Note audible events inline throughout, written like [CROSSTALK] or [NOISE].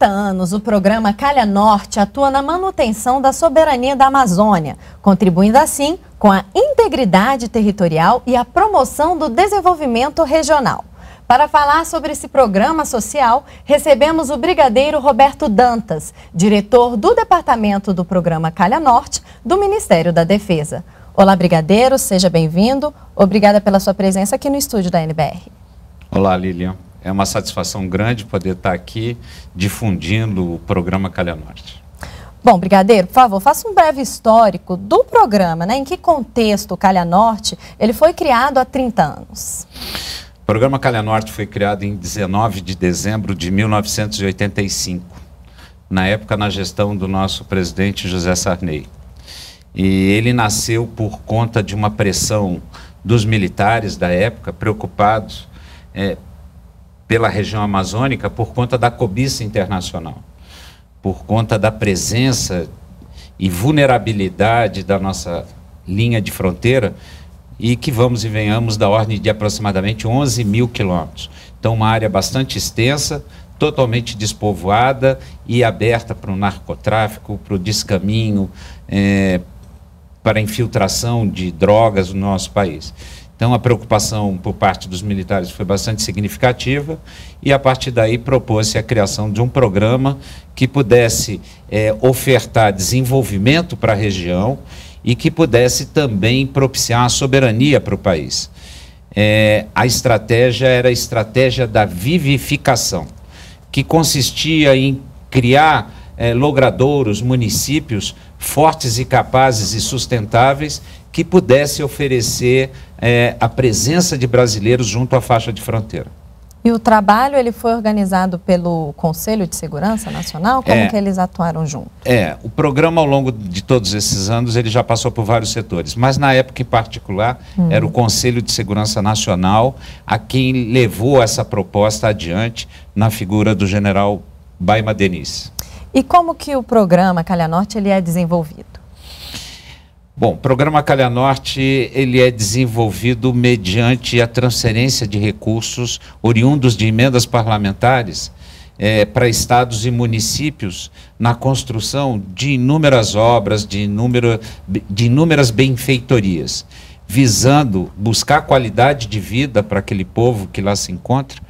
30 anos, o programa Calha Norte atua na manutenção da soberania da Amazônia, contribuindo assim com a integridade territorial e a promoção do desenvolvimento regional. Para falar sobre esse programa social, recebemos o Brigadeiro Roberto Dantas, diretor do Departamento do Programa Calha Norte do Ministério da Defesa. Olá, Brigadeiro, seja bem-vindo. Obrigada pela sua presença aqui no estúdio da NBR. Olá, Lilian. É uma satisfação grande poder estar aqui difundindo o programa Calha Norte. Bom, Brigadeiro, por favor, faça um breve histórico do programa, né? Em que contexto o Calha Norte ele foi criado há 30 anos? O programa Calha Norte foi criado em 19 de dezembro de 1985, na época na gestão do nosso presidente José Sarney. E ele nasceu por conta de uma pressão dos militares da época, preocupados é, pela região amazônica por conta da cobiça internacional, por conta da presença e vulnerabilidade da nossa linha de fronteira e que vamos e venhamos da ordem de aproximadamente 11 mil quilômetros. Então, uma área bastante extensa, totalmente despovoada e aberta para o narcotráfico, para o descaminho, é, para a infiltração de drogas no nosso país. Então, a preocupação por parte dos militares foi bastante significativa e, a partir daí, propôs-se a criação de um programa que pudesse é, ofertar desenvolvimento para a região e que pudesse também propiciar a soberania para o país. É, a estratégia era a estratégia da vivificação, que consistia em criar é, eh, logradouros, municípios fortes e capazes e sustentáveis que pudesse oferecer é, a presença de brasileiros junto à faixa de fronteira. E o trabalho ele foi organizado pelo Conselho de Segurança Nacional? Como é, que eles atuaram junto? É, o programa ao longo de todos esses anos ele já passou por vários setores, mas na época em particular hum. era o Conselho de Segurança Nacional a quem levou essa proposta adiante na figura do General Baima Denis. E como que o programa Calha Norte ele é desenvolvido? Bom, o programa Calha Norte, ele é desenvolvido mediante a transferência de recursos oriundos de emendas parlamentares é, para estados e municípios na construção de inúmeras obras, de, inúmero, de inúmeras benfeitorias, visando buscar qualidade de vida para aquele povo que lá se encontra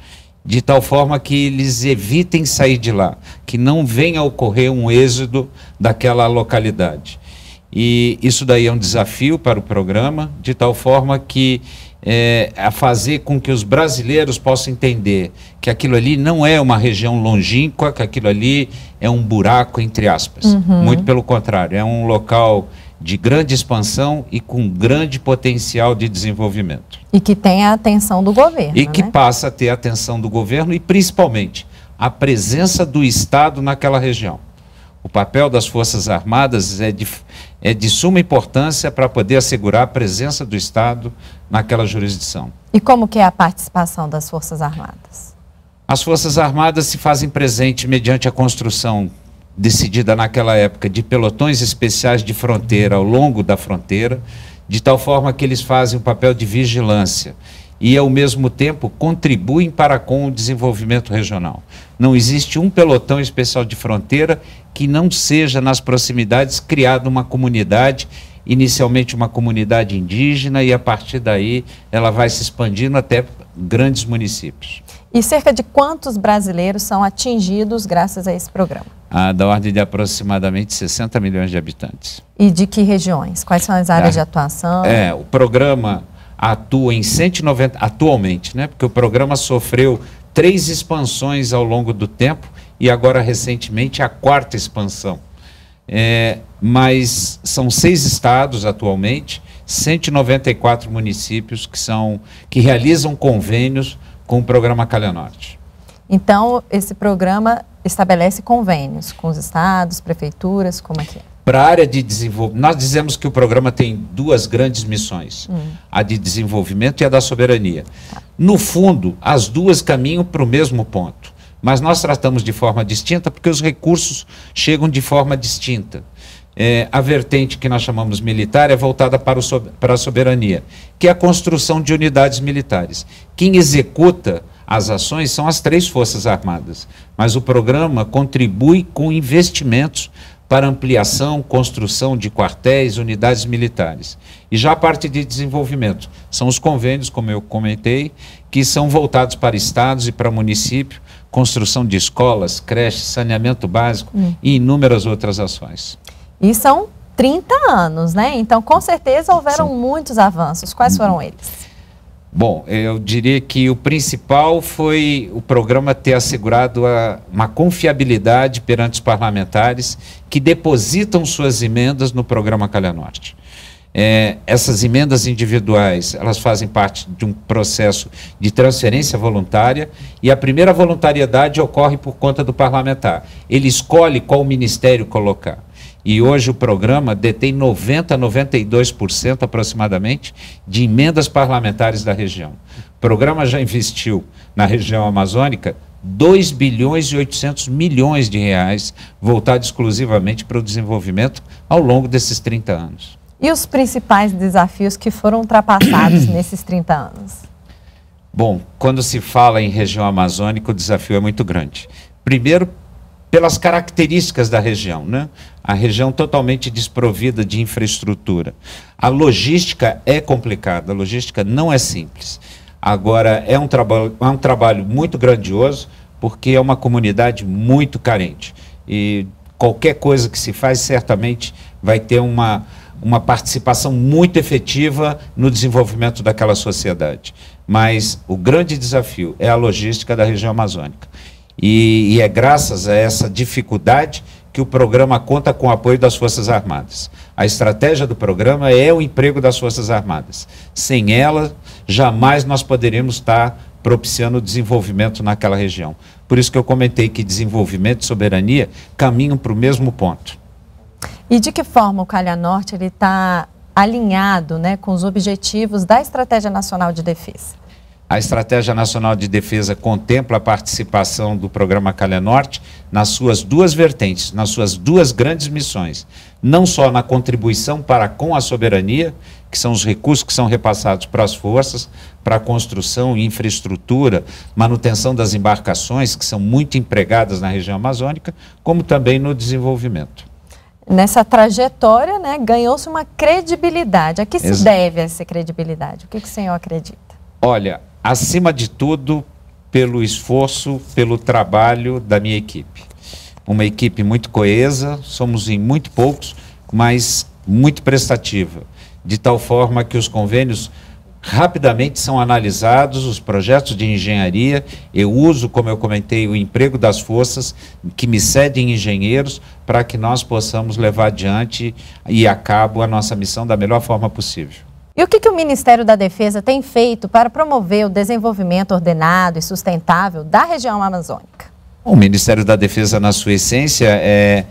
de tal forma que eles evitem sair de lá, que não venha a ocorrer um êxodo daquela localidade. E isso daí é um desafio para o programa, de tal forma que é, a fazer com que os brasileiros possam entender que aquilo ali não é uma região longínqua, que aquilo ali é um buraco, entre aspas. Uhum. Muito pelo contrário, é um local de grande expansão e com grande potencial de desenvolvimento. E que tem a atenção do governo. E que né? passa a ter a atenção do governo e, principalmente, a presença do Estado naquela região. O papel das Forças Armadas é de é de suma importância para poder assegurar a presença do Estado naquela jurisdição. E como que é a participação das Forças Armadas? As Forças Armadas se fazem presente mediante a construção decidida naquela época de pelotões especiais de fronteira ao longo da fronteira, de tal forma que eles fazem o papel de vigilância e, ao mesmo tempo, contribuem para com o desenvolvimento regional. Não existe um pelotão especial de fronteira que não seja nas proximidades criada uma comunidade inicialmente uma comunidade indígena e a partir daí ela vai se expandindo até grandes municípios. E cerca de quantos brasileiros são atingidos graças a esse programa? Ah, da ordem de aproximadamente 60 milhões de habitantes. E de que regiões? Quais são as áreas ah, de atuação? É, o programa atua em 190 atualmente, né? Porque o programa sofreu três expansões ao longo do tempo e agora recentemente a quarta expansão. É, mas são seis estados atualmente, 194 municípios que são que realizam convênios com o programa Calha Norte. Então esse programa estabelece convênios com os estados, prefeituras, como é que é? para a área de desenvolvimento. Nós dizemos que o programa tem duas grandes missões: hum. a de desenvolvimento e a da soberania. No fundo, as duas caminham para o mesmo ponto, mas nós tratamos de forma distinta porque os recursos chegam de forma distinta. É, a vertente que nós chamamos militar é voltada para, o, para a soberania, que é a construção de unidades militares. Quem executa as ações são as três Forças Armadas, mas o programa contribui com investimentos para ampliação, construção de quartéis, unidades militares. E já a parte de desenvolvimento, são os convênios, como eu comentei, que são voltados para estados e para município, construção de escolas, creches, saneamento básico hum. e inúmeras outras ações. E são 30 anos, né? Então, com certeza houveram são... muitos avanços. Quais uhum. foram eles? Bom, eu diria que o principal foi o programa ter assegurado a, uma confiabilidade perante os parlamentares que depositam suas emendas no programa Calha Norte. É, essas emendas individuais, elas fazem parte de um processo de transferência voluntária e a primeira voluntariedade ocorre por conta do parlamentar. Ele escolhe qual ministério colocar. E hoje o programa detém 90, 92% aproximadamente de emendas parlamentares da região. O programa já investiu na região amazônica 2 bilhões e 800 milhões de reais voltado exclusivamente para o desenvolvimento ao longo desses 30 anos. E os principais desafios que foram ultrapassados [COUGHS] nesses 30 anos? Bom, quando se fala em região amazônica, o desafio é muito grande. Primeiro, pelas características da região, né? A região totalmente desprovida de infraestrutura. A logística é complicada, a logística não é simples. Agora, é um, traba é um trabalho muito grandioso, porque é uma comunidade muito carente. E qualquer coisa que se faz, certamente vai ter uma, uma participação muito efetiva no desenvolvimento daquela sociedade. Mas o grande desafio é a logística da região amazônica. E, e é graças a essa dificuldade que o programa conta com o apoio das Forças Armadas. A estratégia do programa é o emprego das Forças Armadas. Sem ela, jamais nós poderemos estar propiciando o desenvolvimento naquela região. Por isso que eu comentei que desenvolvimento e soberania caminham para o mesmo ponto. E de que forma o Calha Norte está alinhado né, com os objetivos da Estratégia Nacional de Defesa? A Estratégia Nacional de Defesa contempla a participação do programa Calenorte nas suas duas vertentes, nas suas duas grandes missões. Não só na contribuição para com a soberania, que são os recursos que são repassados para as forças, para a construção e infraestrutura, manutenção das embarcações, que são muito empregadas na região amazônica, como também no desenvolvimento nessa trajetória, né, ganhou-se uma credibilidade. A que se Exato. deve essa credibilidade? O que, que o senhor acredita? Olha, acima de tudo, pelo esforço, pelo trabalho da minha equipe. Uma equipe muito coesa, somos em muito poucos, mas muito prestativa, de tal forma que os convênios rapidamente são analisados os projetos de engenharia. Eu uso, como eu comentei, o emprego das forças que me cedem engenheiros para que nós possamos levar adiante e a cabo a nossa missão da melhor forma possível. E o que, que o Ministério da Defesa tem feito para promover o desenvolvimento ordenado e sustentável da região amazônica? O Ministério da Defesa, na sua essência, é,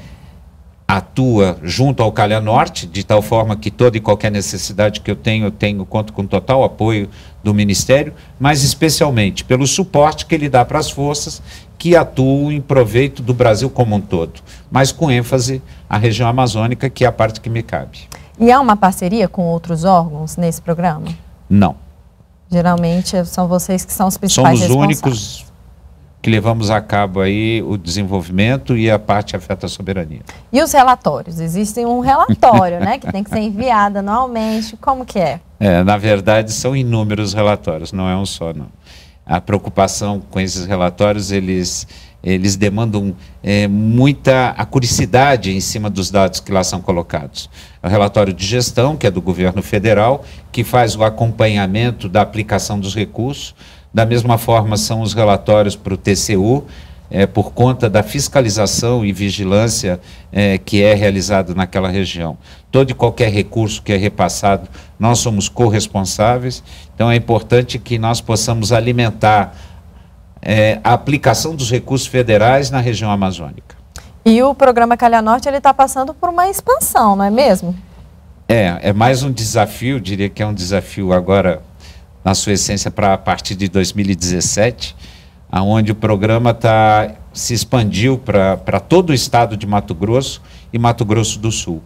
atua junto ao Calha Norte, de tal forma que toda e qualquer necessidade que eu tenho, eu tenho, conto com total apoio do Ministério, mas especialmente pelo suporte que ele dá para as forças que atuam em proveito do Brasil como um todo, mas com ênfase à região amazônica, que é a parte que me cabe. E há uma parceria com outros órgãos nesse programa? Não. Geralmente são vocês que são os principais Somos responsáveis. únicos que levamos a cabo aí o desenvolvimento e a parte afeta a soberania. E os relatórios? Existe um relatório, né, que tem que ser enviado anualmente. Como que é? É, na verdade são inúmeros relatórios, não é um só não. A preocupação com esses relatórios, eles eles demandam é, muita acuricidade em cima dos dados que lá são colocados. É o relatório de gestão, que é do governo federal, que faz o acompanhamento da aplicação dos recursos. Da mesma forma, são os relatórios para o TCU, é, por conta da fiscalização e vigilância é, que é realizada naquela região. Todo e qualquer recurso que é repassado, nós somos corresponsáveis, então é importante que nós possamos alimentar é, a aplicação dos recursos federais na região amazônica. E o programa Calha Norte está passando por uma expansão, não é mesmo? É, é mais um desafio, diria que é um desafio agora, na sua essência, para a partir de 2017, aonde o programa tá, se expandiu para todo o estado de Mato Grosso e Mato Grosso do Sul.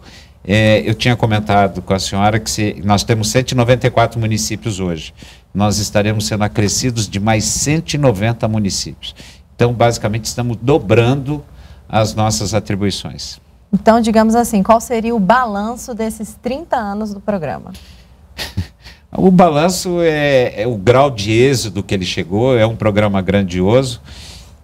É, eu tinha comentado com a senhora que se, nós temos 194 municípios hoje nós estaremos sendo acrescidos de mais 190 municípios. Então, basicamente, estamos dobrando as nossas atribuições. Então, digamos assim, qual seria o balanço desses 30 anos do programa? [LAUGHS] o balanço é, é o grau de êxito que ele chegou, é um programa grandioso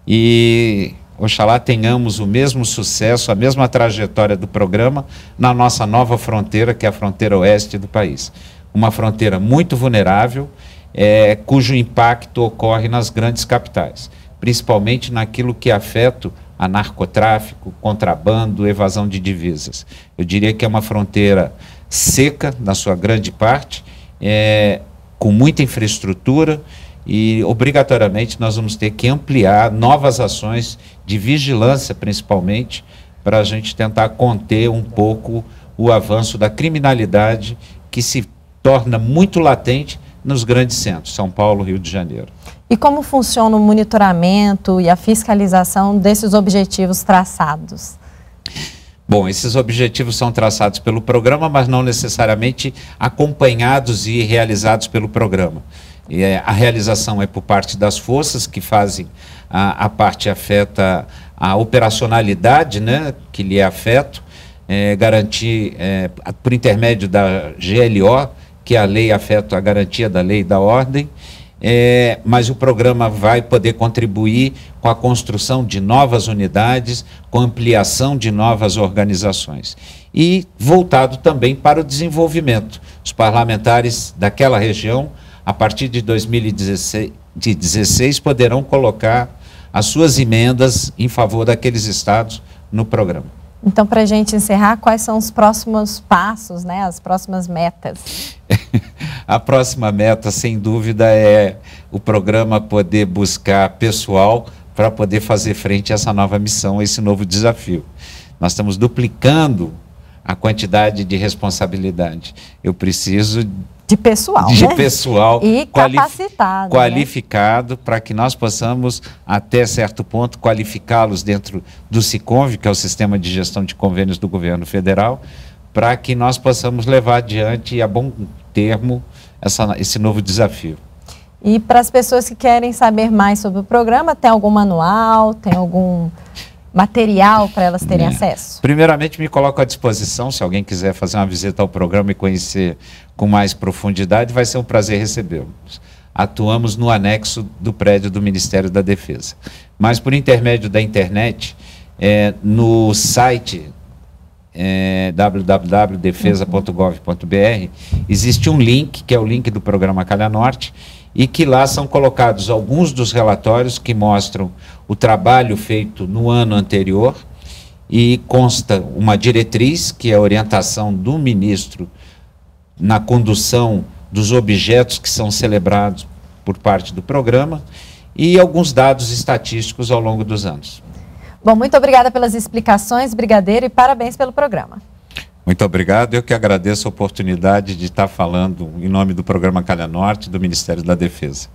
e Oxalá tenhamos o mesmo sucesso, a mesma trajetória do programa na nossa nova fronteira, que é a fronteira oeste do país. Uma fronteira muito vulnerável, é, cujo impacto ocorre nas grandes capitais, principalmente naquilo que afeta a narcotráfico, contrabando, evasão de divisas. Eu diria que é uma fronteira seca, na sua grande parte, é, com muita infraestrutura e, obrigatoriamente, nós vamos ter que ampliar novas ações de vigilância, principalmente, para a gente tentar conter um pouco o avanço da criminalidade que se torna muito latente nos grandes centros, São Paulo, Rio de Janeiro. E como funciona o monitoramento e a fiscalização desses objetivos traçados? Bom, esses objetivos são traçados pelo programa, mas não necessariamente acompanhados e realizados pelo programa. E eh, a realização é por parte das forças que fazem a, a parte afeta a operacionalidade, né, que lhe é afeto, é, garantir é, por intermédio da GLO, que a lei afeta a garantia da lei e da ordem, é, mas o programa vai poder contribuir com a construção de novas unidades, com ampliação de novas organizações. E voltado também para o desenvolvimento. Os parlamentares daquela região, a partir de 2016, poderão colocar as suas emendas em favor daqueles estados no programa. Então, para a gente encerrar, quais são os próximos passos, né, as próximas metas? [LAUGHS] a próxima meta, sem dúvida, é o programa poder buscar pessoal para poder fazer frente a essa nova missão, a esse novo desafio. Nós estamos duplicando a quantidade de responsabilidade. Eu preciso de pessoal. De né? pessoal. E capacitado. Né? Qualificado, né? para que nós possamos, até certo ponto, qualificá-los dentro do SICOMV, que é o Sistema de Gestão de Convênios do Governo Federal, para que nós possamos levar adiante, a bom termo, essa, esse novo desafio. E para as pessoas que querem saber mais sobre o programa, tem algum manual, tem algum material para elas terem é. acesso? Primeiramente, me coloco à disposição, se alguém quiser fazer uma visita ao programa e conhecer com mais profundidade, vai ser um prazer recebê-los. Atuamos no anexo do prédio do Ministério da Defesa. Mas por intermédio da internet, é, no site é, www.defesa.gov.br existe um link, que é o link do programa Calha Norte, e que lá são colocados alguns dos relatórios que mostram o trabalho feito no ano anterior e consta uma diretriz, que é a orientação do ministro na condução dos objetos que são celebrados por parte do programa e alguns dados estatísticos ao longo dos anos. Bom, muito obrigada pelas explicações, Brigadeiro, e parabéns pelo programa. Muito obrigado. Eu que agradeço a oportunidade de estar falando em nome do programa Calha Norte, do Ministério da Defesa.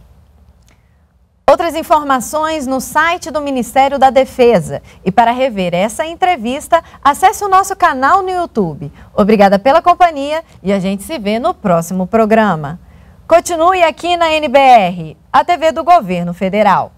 Outras informações no site do Ministério da Defesa. E para rever essa entrevista, acesse o nosso canal no YouTube. Obrigada pela companhia e a gente se vê no próximo programa. Continue aqui na NBR, a TV do Governo Federal.